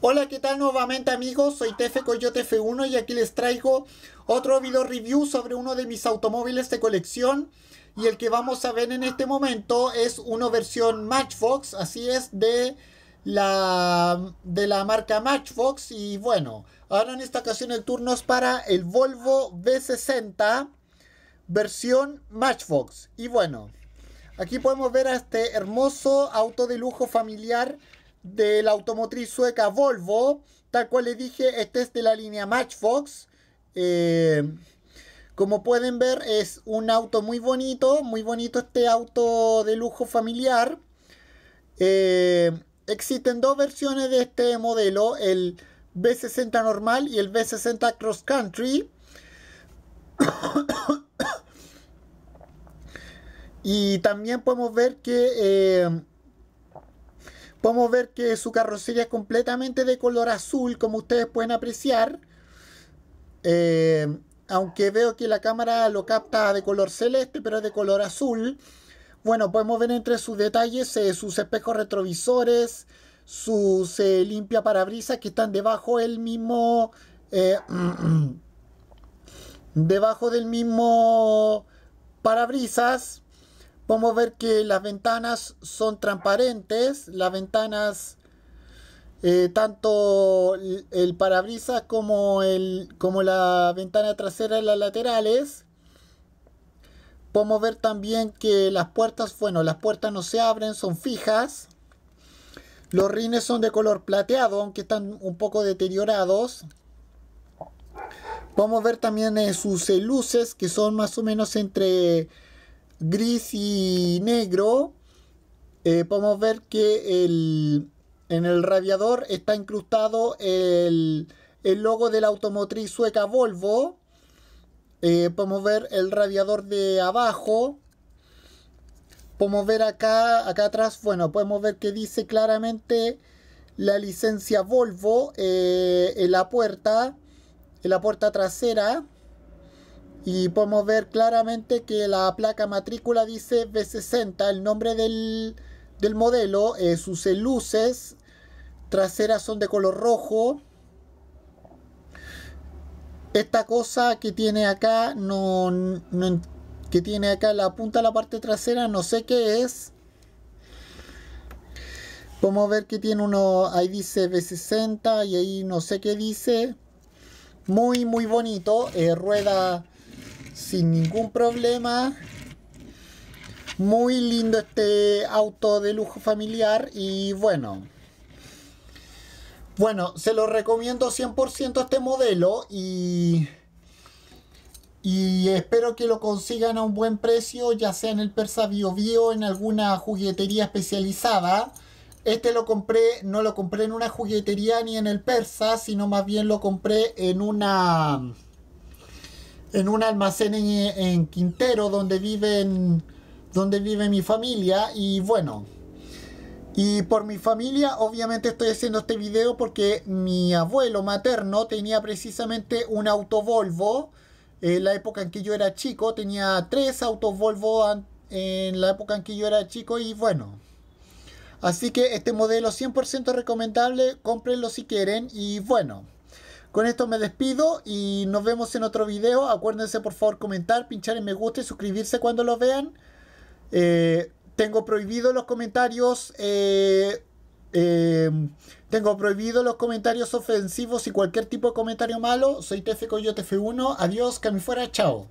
Hola, ¿qué tal nuevamente amigos? Soy Tefe Coyote F1 y aquí les traigo otro video review sobre uno de mis automóviles de colección y el que vamos a ver en este momento es una versión Matchbox, así es, de la, de la marca Matchbox y bueno, ahora en esta ocasión el turno es para el Volvo V60 versión Matchbox y bueno, aquí podemos ver a este hermoso auto de lujo familiar de la automotriz sueca Volvo. Tal cual les dije, este es de la línea Matchbox. Eh, como pueden ver, es un auto muy bonito, muy bonito este auto de lujo familiar. Eh, existen dos versiones de este modelo, el B60 normal y el B60 Cross Country. y también podemos ver que eh, Podemos ver que su carrocería es completamente de color azul, como ustedes pueden apreciar. Eh, aunque veo que la cámara lo capta de color celeste, pero es de color azul. Bueno, podemos ver entre sus detalles eh, sus espejos retrovisores, sus limpias limpia parabrisas que están debajo del mismo... Eh, debajo del mismo parabrisas. Podemos ver que las ventanas son transparentes, las ventanas, eh, tanto el parabrisas como, el, como la ventana trasera y las laterales. Podemos ver también que las puertas, bueno, las puertas no se abren, son fijas. Los rines son de color plateado, aunque están un poco deteriorados. Podemos ver también eh, sus eh, luces, que son más o menos entre gris y negro, eh, podemos ver que en el radiador está incrustado el, el logo de la automotriz sueca Volvo. Eh, podemos ver el radiador de abajo. Podemos ver acá, acá atrás, bueno, podemos ver que dice claramente la licencia Volvo eh, en la puerta, en la puerta trasera. Y podemos ver claramente que la placa matrícula dice B60, el nombre del, modelo, es eh, sus luces traseras son de color rojo. Esta cosa que tiene acá, no, que tiene acá la punta de la parte trasera, no sé qué es. Podemos ver que tiene uno, ahí dice B60 y ahí no sé qué dice. Muy, muy bonito. Eh, rueda sin ningún problema. Muy lindo este auto de lujo familiar y bueno. Bueno, se lo recomiendo 100% este modelo y... Y espero que lo consigan a un buen precio, ya sea en el Persa Bio Bio, en alguna juguetería especializada. Este lo compré, no lo compré en una juguetería ni en el Persa, sino más bien lo compré en una en un almacén en, Quintero donde viven donde vive mi familia y bueno y por mi familia obviamente estoy haciendo este video porque mi abuelo materno tenía precisamente un auto Volvo en eh, la época en que yo era chico tenía tres autos Volvo en la época en que yo era chico y bueno así que este modelo 100% recomendable cómprenlo si quieren y bueno con esto me despido y nos vemos en otro video. Acuérdense por favor comentar, pinchar en me gusta y suscribirse cuando lo vean. Eh, tengo prohibido los comentarios. Eh, eh, tengo los comentarios ofensivos y cualquier tipo de comentario malo. Soy TF Coyote F1. Adiós, que me fuera, chao.